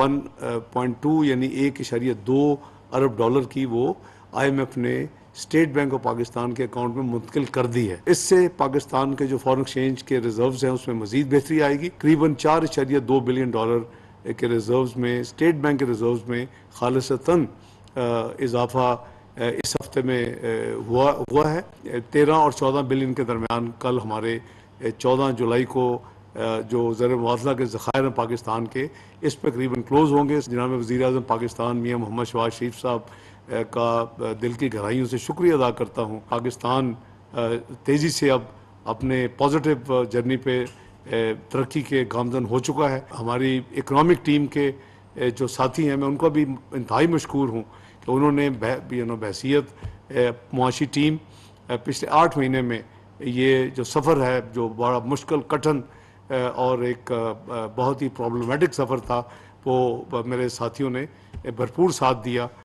1.2 uh, यानी एक इशारिया दो अरब डॉलर की वो आईएमएफ ने स्टेट बैंक ऑफ पाकिस्तान के अकाउंट में मुंतकिल कर दी है इससे पाकिस्तान के जो फॉरेन एक्सचेंज के रिजर्व्स हैं उसमें मजीद बेहतरी आएगी करीबन चार इशारिया दो बिलियन डॉलर के रिजर्व्स में स्टेट बैंक के रिजर्व्स में खालसतन uh, इजाफा uh, इस हफ्ते में हुआ हुआ है तेरह और चौदह बिलियन के दरमियान कल हमारे चौदह जुलाई को जो ज़र मुआवजा के ज़खायर हैं पाकिस्तान के इस पर करीबन क्लोज होंगे जिनाब वज़ी अजम पाकिस्तान मियाँ मोहम्मद शवाज शरीफ साहब का दिल की गहराइयों से शुक्रिया अदा करता हूँ पाकिस्तान तेज़ी से अब अपने पॉजिटिव जर्नी पे तरक्की के गामजन हो चुका है हमारी इकनॉमिक टीम के जो साथी हैं मैं उनका भी इंतहाई मशहूर हूँ कि उन्होंने बहसीत मुआशी टीम पिछले आठ महीने में ये जो सफ़र है जो बड़ा मुश्किल कठिन और एक बहुत ही प्रॉब्लमेटिक सफ़र था वो मेरे साथियों ने भरपूर साथ दिया